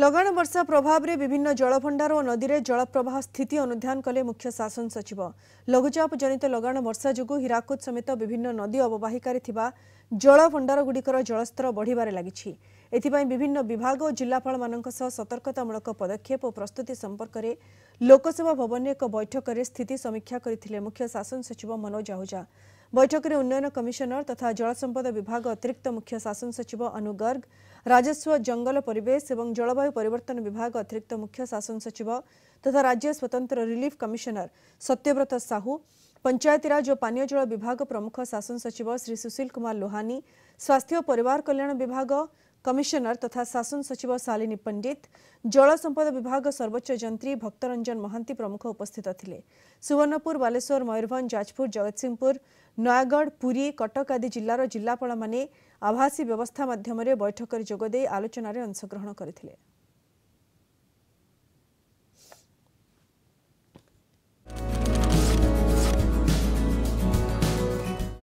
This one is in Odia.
ଲଗାଣ ବର୍ଷା ପ୍ରଭାବରେ ବିଭିନ୍ନ ଜଳଭଣ୍ଡାର ଓ ନଦୀରେ ଜଳପ୍ରବାହ ସ୍ଥିତି ଅନୁଧ୍ୟାନ କଲେ ମୁଖ୍ୟ ଶାସନ ସଚିବ ଲଘୁଚାପ ଜନିତ ଲଗାଣ ବର୍ଷା ଯୋଗୁଁ ହୀରାକୁଦ ସମେତ ବିଭିନ୍ନ ନଦୀ ଅବବାହିକାରେ ଥିବା ଜଳଭଣ୍ଡାରଗୁଡ଼ିକର ଜଳସ୍ତର ବଢ଼ିବାରେ ଲାଗିଛି ଏଥିପାଇଁ ବିଭିନ୍ନ ବିଭାଗ ଓ ଜିଲ୍ଲାପାଳମାନଙ୍କ ସହ ସତର୍କତାମୂଳକ ପଦକ୍ଷେପ ଓ ପ୍ରସ୍ତୁତି ସମ୍ପର୍କରେ ଲୋକସେବା ଭବନରେ ଏକ ବୈଠକରେ ସ୍ଥିତି ସମୀକ୍ଷା କରିଥିଲେ ମୁଖ୍ୟ ଶାସନ ସଚିବ ମନୋଜ ଆହୁଜା বৈঠকে রে উন্নয়ন কমিশনার তথা জলসম্পদ বিভাগ অতিরিক্ত মুখ্য শাসন সচিব অনুগর্গ রাজস্ব জঙ্গল পরিবেশ এবং জলবায়ু পরিবর্তন বিভাগ অতিরিক্ত মুখ্য শাসন সচিব তথা রাজ্য স্বতন্ত্র রিলিফ কমিশনার সত্যব্রত সাহু পঞ্চায়েতiraj ও পানীয় জল বিভাগ প্রকল্প শাসন সচিব শ্রী সুশীল কুমার লোহানি স্বাস্থ্য ও পরিবার কল্যাণ বিভাগ କମିଶନର ତଥା ଶାସନ ସଚିବ ଶାଳିନୀ ପଣ୍ଡିତ ଜଳ ସମ୍ପଦ ବିଭାଗ ସର୍ବୋଚ୍ଚ ଯନ୍ତ୍ରୀ ଭକ୍ତରଞ୍ଜନ ମହାନ୍ତି ପ୍ରମୁଖ ଉପସ୍ଥିତ ଥିଲେ ସୁବର୍ଣ୍ଣପୁର ବାଲେଶ୍ୱର ମୟୂରଭଞ୍ଜ ଯାଜପୁର ଜଗତସିଂହପୁର ନୟାଗଡ଼ ପୁରୀ କଟକ ଆଦି ଜିଲ୍ଲାର ଜିଲ୍ଲାପାଳମାନେ ଆଭାସୀ ବ୍ୟବସ୍ଥା ମାଧ୍ୟମରେ ବୈଠକରେ ଯୋଗଦେଇ ଆଲୋଚନାରେ ଅଂଶଗ୍ରହଣ କରିଥିଲେ